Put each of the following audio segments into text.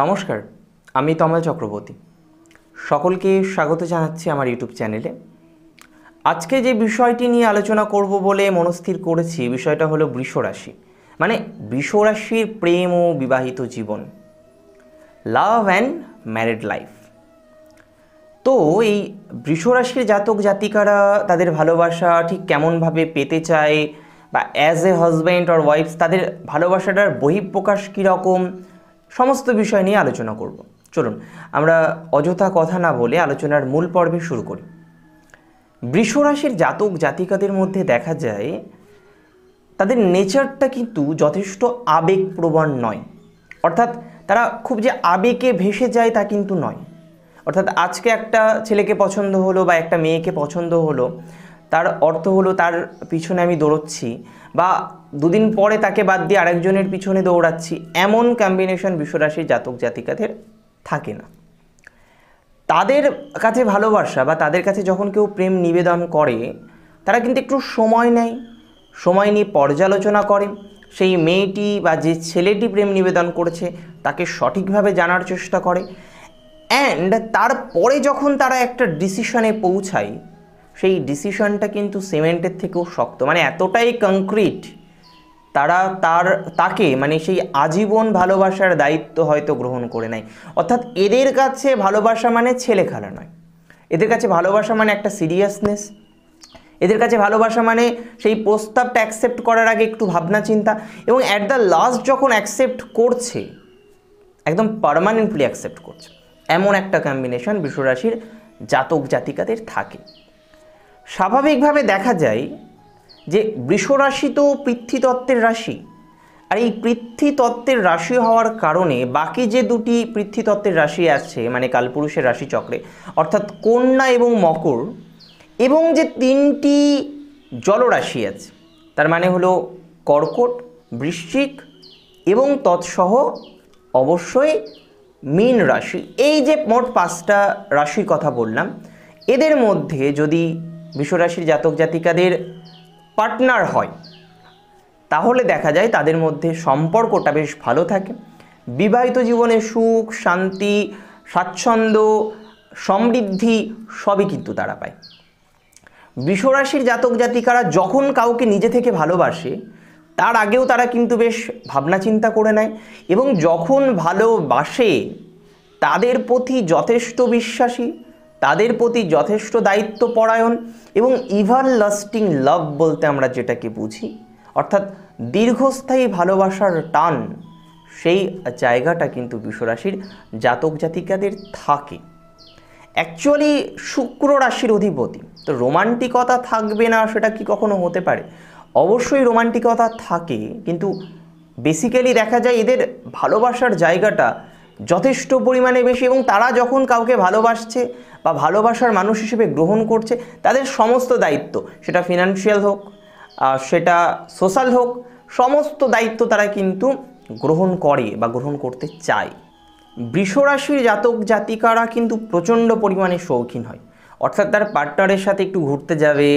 নমস্কার আমি তমাল চক্রবর্তী সকলকে স্বাগত জানাচ্ছি আমার ইউটিউব চ্যানেলে আজকে যে বিষয়টি নিয়ে আলোচনা করব বলে মনস্থির করেছি বিষয়টা হলো বৃষরাশি মানে বৃষরাশির প্রেম ও বিবাহিত জীবন লাভ অ্যান্ড ম্যারিড লাইফ তো এই বৃষরাশির জাতক জাতিকারা তাদের ভালোবাসা ঠিক কেমনভাবে পেতে চায় বা as a husband or wives তাদের ভালোবাসাটার বহিঃপ্রকাশ কীরকম রকম সমস্ত বিষয় নিয়ে আলোচনা করব চলুন আমরা অযথা কথা না বলে আলোচনার মূল পর্বে শুরু করি বৃষরাশির জাতক জাতিকাদের মধ্যে দেখা যায় তাদের নেচারটা কিন্তু যথেষ্ট আবেগপ্রবণ নয় অর্থাৎ তারা খুব যে আবেগে ভেসে যায় তা কিন্তু নয় অর্থাৎ আজকে একটা ছেলেকে পছন্দ হলো বা একটা মেয়েকে পছন্দ হলো তার অর্থ হলো তার পিছনে আমি দৌড়চ্ছি বা দুদিন পরে তাকে বাদ দিয়ে আরেকজনের পিছনে দৌড়াচ্ছি এমন কম্বিনেশন বিশ্বরাশি জাতক জাতিকাদের থাকে না তাদের কাছে ভালোবাসা বা তাদের কাছে যখন কেউ প্রেম নিবেদন করে তারা কিন্তু একটু সময় নেয় সময় নিয়ে পর্যালোচনা করে সেই মেয়েটি বা যে ছেলেটি প্রেম নিবেদন করেছে তাকে সঠিকভাবে জানার চেষ্টা করে অ্যান্ড তারপরে যখন তারা একটা ডিসিশনে পৌঁছায় সেই ডিসিশনটা কিন্তু সিমেন্টের থেকেও শক্ত মানে এতটাই কংক্রিট তারা তার তাকে মানে সেই আজীবন ভালোবাসার দায়িত্ব হয়তো গ্রহণ করে নেয় অর্থাৎ এদের কাছে ভালোবাসা মানে ছেলে খেলা নয় এদের কাছে ভালোবাসা মানে একটা সিরিয়াসনেস এদের কাছে ভালোবাসা মানে সেই প্রস্তাবটা অ্যাকসেপ্ট করার আগে একটু ভাবনা চিন্তা এবং অ্যাট দ্য লাস্ট যখন অ্যাকসেপ্ট করছে একদম পারমানেন্টলি অ্যাকসেপ্ট করছে এমন একটা কম্বিনেশন বিশ্বরাশির জাতক জাতিকাদের থাকে স্বাভাবিকভাবে দেখা যায় যে বৃষরাশি তো পৃথ্বীতত্ত্বের রাশি আর এই পৃথ্বীতত্ত্বের রাশি হওয়ার কারণে বাকি যে দুটি পৃথ্বীতত্ত্বের রাশি আছে মানে কালপুরুষের রাশিচক্রে অর্থাৎ কন্যা এবং মকর এবং যে তিনটি জলরাশি আছে তার মানে হলো কর্কট বৃশ্চিক এবং তৎসহ অবশ্যই মীন রাশি এই যে মোট পাঁচটা রাশির কথা বললাম এদের মধ্যে যদি বিশ্বরাশির জাতক জাতিকাদের পার্টনার হয় তাহলে দেখা যায় তাদের মধ্যে সম্পর্কটা বেশ ভালো থাকে বিবাহিত জীবনে সুখ শান্তি স্বাচ্ছন্দ্য সমৃদ্ধি সবই কিন্তু তারা পায় বিশ্বরাশির জাতক জাতিকারা যখন কাউকে নিজে থেকে ভালোবাসে তার আগেও তারা কিন্তু বেশ ভাবনা চিন্তা করে নেয় এবং যখন ভালোবাসে তাদের প্রতি যথেষ্ট বিশ্বাসী তাদের প্রতি যথেষ্ট দায়িত্ব পরায়ণ এবং ইভার লাস্টিং লাভ বলতে আমরা যেটাকে বুঝি অর্থাৎ দীর্ঘস্থায়ী ভালোবাসার টান সেই জায়গাটা কিন্তু বিশ্বরাশির জাতক জাতিকাদের থাকে অ্যাকচুয়ালি শুক্র রাশির অধিপতি তো রোমান্টিকতা থাকবে না সেটা কি কখনো হতে পারে অবশ্যই রোমান্টিকতা থাকে কিন্তু বেসিক্যালি দেখা যায় এদের ভালোবাসার জায়গাটা যথেষ্ট পরিমাণে বেশি এবং তারা যখন কাউকে ভালোবাসছে বা ভালোবাসার মানুষ হিসেবে গ্রহণ করছে তাদের সমস্ত দায়িত্ব সেটা ফিনান্সিয়াল হোক সেটা সোশ্যাল হোক সমস্ত দায়িত্ব তারা কিন্তু গ্রহণ করে বা গ্রহণ করতে চায় বৃষরাশির জাতক জাতিকারা কিন্তু প্রচণ্ড পরিমাণে শৌখিন হয় অর্থাৎ তার পার্টনারের সাথে একটু ঘুরতে যাবে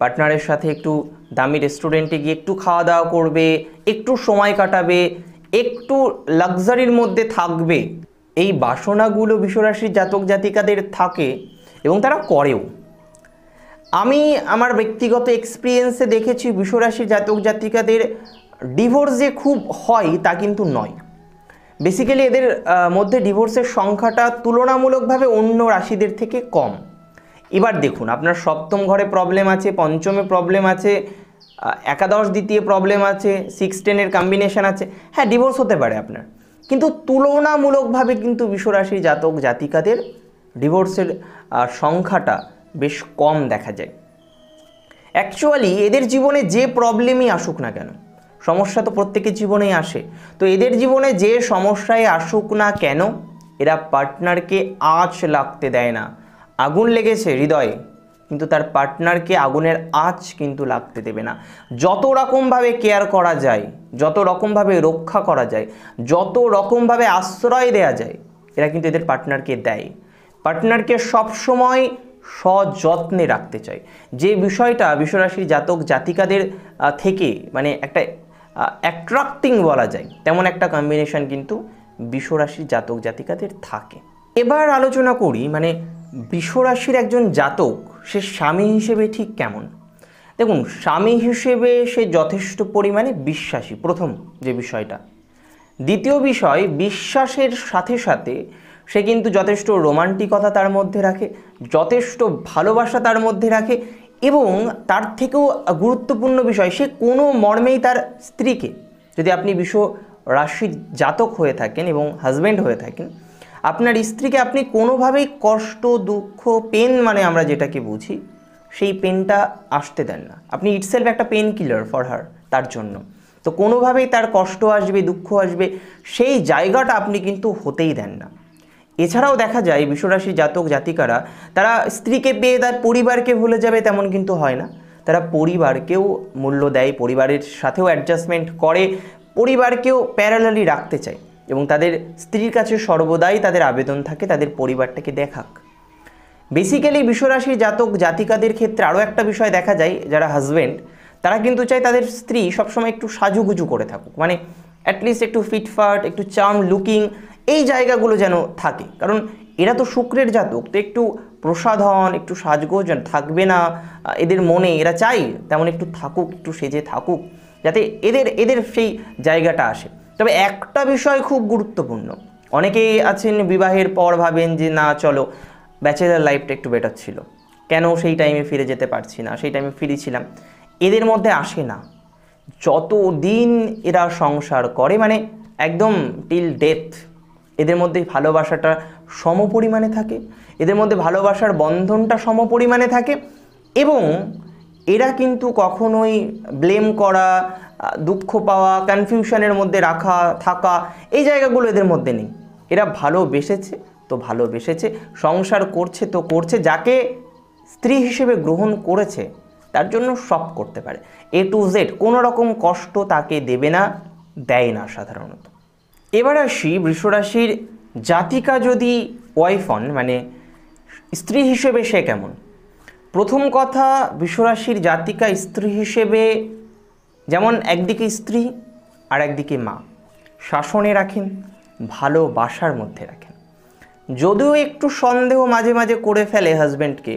পার্টনারের সাথে একটু দামি রেস্টুরেন্টে গিয়ে একটু খাওয়া দাওয়া করবে একটু সময় কাটাবে একটু লাক্সারির মধ্যে থাকবে এই বাসনাগুলো বিশ্বরাশির জাতক জাতিকাদের থাকে এবং তারা করেও আমি আমার ব্যক্তিগত এক্সপিরিয়েন্সে দেখেছি বিশ্বরাশির জাতক জাতিকাদের ডিভোর্স যে খুব হয় তা কিন্তু নয় বেসিক্যালি এদের মধ্যে ডিভোর্সের সংখ্যাটা তুলনামূলকভাবে অন্য রাশিদের থেকে কম এবার দেখুন আপনার সপ্তম ঘরে প্রবলেম আছে পঞ্চমে প্রবলেম আছে একাদশ দ্বিতীয় প্রবলেম আছে সিক্স টেনের কম্বিনেশান আছে হ্যাঁ ডিভোর্স হতে পারে আপনার কিন্তু তুলনামূলকভাবে কিন্তু বিশ্বরাশি জাতক জাতিকাদের ডিভোর্সের সংখ্যাটা বেশ কম দেখা যায় অ্যাকচুয়ালি এদের জীবনে যে প্রবলেমই আসুক না কেন সমস্যা তো প্রত্যেকের জীবনেই আসে তো এদের জীবনে যে সমস্যায় আসুক না কেন এরা পার্টনারকে আঁচ লাগতে দেয় না আগুন লেগেছে হৃদয়ে কিন্তু তার পার্টনারকে আগুনের আঁচ কিন্তু লাগতে দেবে না যত রকমভাবে কেয়ার করা যায় যত রকমভাবে রক্ষা করা যায় যত রকমভাবে আশ্রয় দেয়া যায় এরা কিন্তু এদের পার্টনারকে দেয় পার্টনারকে সবসময় সযত্নে রাখতে চায় যে বিষয়টা বিশ্বরাশির জাতক জাতিকাদের থেকে মানে একটা অ্যাট্রাক্টিং বলা যায় তেমন একটা কম্বিনেশন কিন্তু বিশ্বরাশির জাতক জাতিকাদের থাকে এবার আলোচনা করি মানে বিশ্বরাশির একজন জাতক সে স্বামী হিসেবে ঠিক কেমন দেখুন স্বামী হিসেবে সে যথেষ্ট পরিমাণে বিশ্বাসী প্রথম যে বিষয়টা দ্বিতীয় বিষয় বিশ্বাসের সাথে সাথে সে কিন্তু যথেষ্ট রোমান্টিকতা তার মধ্যে রাখে যথেষ্ট ভালোবাসা তার মধ্যে রাখে এবং তার থেকেও গুরুত্বপূর্ণ বিষয় সে কোনো মর্মেই তার স্ত্রীকে যদি আপনি বিশ্ব রাশির জাতক হয়ে থাকেন এবং হাজব্যান্ড হয়ে থাকেন আপনার স্ত্রীকে আপনি কোনোভাবেই কষ্ট দুঃখ পেন মানে আমরা যেটাকে বুঝি সেই পেনটা আসতে দেন না আপনি ইটসেলফ একটা পেন কিলার ফর হার তার জন্য তো কোনোভাবেই তার কষ্ট আসবে দুঃখ আসবে সেই জায়গাটা আপনি কিন্তু হতেই দেন না এছাড়াও দেখা যায় বিশ্বরাশি জাতক জাতিকারা তারা স্ত্রীকে পেয়ে তার পরিবারকে ভুলে যাবে তেমন কিন্তু হয় না তারা পরিবারকেও মূল্য দেয় পরিবারের সাথেও অ্যাডজাস্টমেন্ট করে পরিবারকেও প্যারালালি রাখতে চায় এবং তাদের স্ত্রীর কাছে সর্বদাই তাদের আবেদন থাকে তাদের পরিবারটাকে দেখাক বেসিক্যালি বিশ্বরাশির জাতক জাতিকাদের ক্ষেত্রে আরও একটা বিষয় দেখা যায় যারা হাজব্যান্ড তারা কিন্তু চায় তাদের স্ত্রী সবসময় একটু সাজুগুজু করে থাকুক মানে অ্যাটলিস্ট একটু ফিটফাট একটু চার্ম লুকিং এই জায়গাগুলো যেন থাকে কারণ এরা তো শুক্রের জাতক তো একটু প্রসাধন একটু সাজগোজ থাকবে না এদের মনে এরা চাই তেমন একটু থাকুক একটু সেজে থাকুক যাতে এদের এদের সেই জায়গাটা আসে তবে একটা বিষয় খুব গুরুত্বপূর্ণ অনেকেই আছেন বিবাহের পর ভাবেন যে না চলো ব্যাচেলার লাইফটা একটু বেটার ছিল কেন সেই টাইমে ফিরে যেতে পারছি না সেই টাইমে ফিরেছিলাম এদের মধ্যে আসে না যত দিন এরা সংসার করে মানে একদম টিল ডেথ এদের মধ্যে ভালোবাসাটা সমপরিমাণে থাকে এদের মধ্যে ভালোবাসার বন্ধনটা সমপরিমাণে থাকে এবং এরা কিন্তু কখনোই ব্লেম করা দুঃখ পাওয়া কনফিউশনের মধ্যে রাখা থাকা এই জায়গাগুলো এদের মধ্যে নেই এরা ভালোবেসেছে তো ভালোবেসেছে সংসার করছে তো করছে যাকে স্ত্রী হিসেবে গ্রহণ করেছে তার জন্য সব করতে পারে এ টু জেড কোনো রকম কষ্ট তাকে দেবে না দেয় না সাধারণত এবার আসি বৃষরাশির জাতিকা যদি ওয়াইফ হন মানে স্ত্রী হিসেবে সে কেমন প্রথম কথা বিশ্বরাশির জাতিকা স্ত্রী হিসেবে যেমন একদিকে স্ত্রী আর একদিকে মা শাসনে রাখেন ভালোবাসার মধ্যে রাখেন যদিও একটু সন্দেহ মাঝে মাঝে করে ফেলে হাজব্যান্ডকে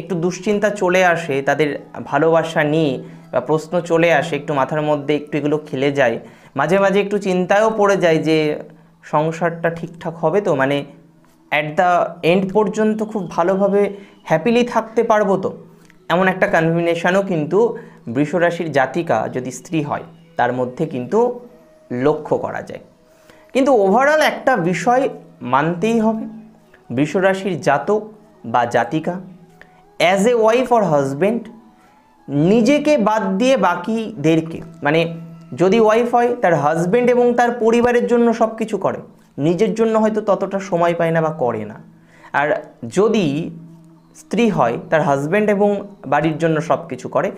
একটু দুশ্চিন্তা চলে আসে তাদের ভালোবাসা নিয়ে বা প্রশ্ন চলে আসে একটু মাথার মধ্যে একটু এগুলো খেলে যায় মাঝে মাঝে একটু চিন্তায়ও পড়ে যায় যে সংসারটা ঠিকঠাক হবে তো মানে অ্যাট দ্য এন্ড পর্যন্ত খুব ভালোভাবে হ্যাপিলি থাকতে পারবো তো এমন একটা কনভিনেশনও কিন্তু বৃষরাশির জাতিকা যদি স্ত্রী হয় তার মধ্যে কিন্তু লক্ষ্য করা যায় কিন্তু ওভারঅল একটা বিষয় মানতেই হবে বৃষরাশির জাতক বা জাতিকা as a wife or husband নিজেকে বাদ দিয়ে বাকিদেরকে মানে যদি ওয়াইফ হয় তার হাজব্যান্ড এবং তার পরিবারের জন্য সব কিছু করে নিজের জন্য হয়তো ততটা সময় পায় না বা করে না আর যদি স্ত্রী হয় তার হাজব্যান্ড এবং বাড়ির জন্য সব কিছু করে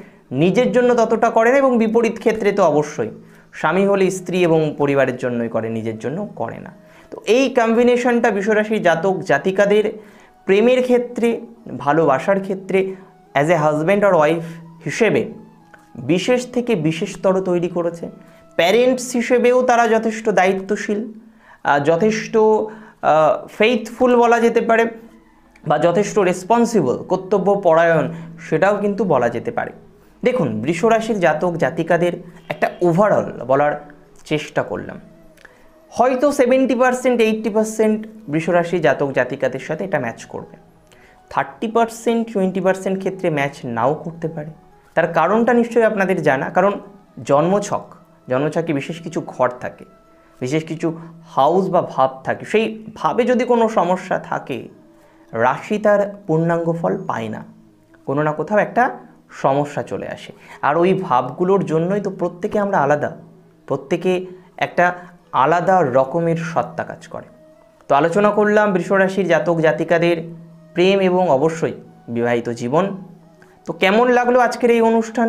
নিজের জন্য ততটা করে না এবং বিপরীত ক্ষেত্রে তো অবশ্যই স্বামী হলে স্ত্রী এবং পরিবারের জন্যই করে নিজের জন্য করে না তো এই কম্বিনেশনটা বিশ্বরাশি জাতক জাতিকাদের প্রেমের ক্ষেত্রে ভালোবাসার ক্ষেত্রে অ্যাজ এ হাজব্যান্ড আর ওয়াইফ হিসেবে বিশেষ থেকে বিশেষতর তৈরি করেছে প্যারেন্টস হিসেবেও তারা যথেষ্ট দায়িত্বশীল যথেষ্ট ফেইথফুল বলা যেতে পারে বা যথেষ্ট রেসপন্সিবল কর্তব্য পরায়ণ সেটাও কিন্তু বলা যেতে পারে দেখুন বৃষরাশির জাতক জাতিকাদের একটা ওভারঅল বলার চেষ্টা করলাম হয়তো সেভেন্টি পারসেন্ট এইট্টি পারসেন্ট বৃষরাশি জাতক জাতিকাদের সাথে এটা ম্যাচ করবে থার্টি পারসেন্ট টোয়েন্টি পারসেন্ট ক্ষেত্রে ম্যাচ নাও করতে পারে তার কারণটা নিশ্চয়ই আপনাদের জানা কারণ জন্মছক জন্মছকে বিশেষ কিছু ঘর থাকে বিশেষ কিছু হাউস বা ভাব থাকে সেই ভাবে যদি কোনো সমস্যা থাকে রাশি তার পূর্ণাঙ্গ ফল পায় না কোনো না কোথাও একটা সমস্যা চলে আসে আর ওই ভাবগুলোর জন্যই তো প্রত্যেকে আমরা আলাদা প্রত্যেকে একটা আলাদা রকমের সত্তা কাজ করে তো আলোচনা করলাম বৃষরাশির জাতক জাতিকাদের প্রেম এবং অবশ্যই বিবাহিত জীবন তো কেমন লাগলো আজকের এই অনুষ্ঠান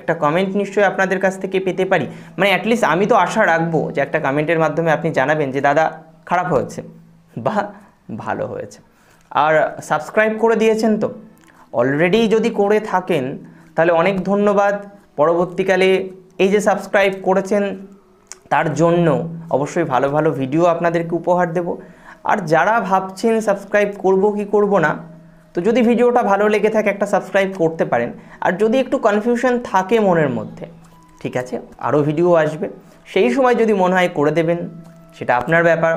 একটা কমেন্ট নিশ্চয়ই আপনাদের কাছ থেকে পেতে পারি মানে অ্যাটলিস্ট আমি তো আশা রাখবো যে একটা কমেন্টের মাধ্যমে আপনি জানাবেন যে দাদা খারাপ হয়েছে বা ভালো হয়েছে আর সাবস্ক্রাইব করে দিয়েছেন তো অলরেডি যদি করে থাকেন তাহলে অনেক ধন্যবাদ পরবর্তীকালে এই যে সাবস্ক্রাইব করেছেন তার জন্য অবশ্যই ভালো ভালো ভিডিও আপনাদেরকে উপহার দেব আর যারা ভাবছেন সাবস্ক্রাইব করব কি করব না তো যদি ভিডিওটা ভালো লেগে থাকে একটা সাবস্ক্রাইব করতে পারেন আর যদি একটু কনফিউশন থাকে মনের মধ্যে ঠিক আছে আরও ভিডিও আসবে সেই সময় যদি মনে হয় করে দেবেন সেটা আপনার ব্যাপার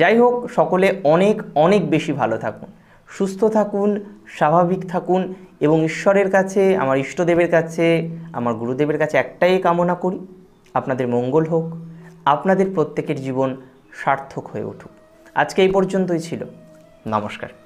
যাই হোক সকলে অনেক অনেক বেশি ভালো থাকুন সুস্থ থাকুন স্বাভাবিক থাকুন এবং ঈশ্বরের কাছে আমার ইষ্টদেবের কাছে আমার গুরুদেবের কাছে একটাই কামনা করি আপনাদের মঙ্গল হোক আপনাদের প্রত্যেকের জীবন সার্থক হয়ে উঠুক আজকে এই পর্যন্তই ছিল নমস্কার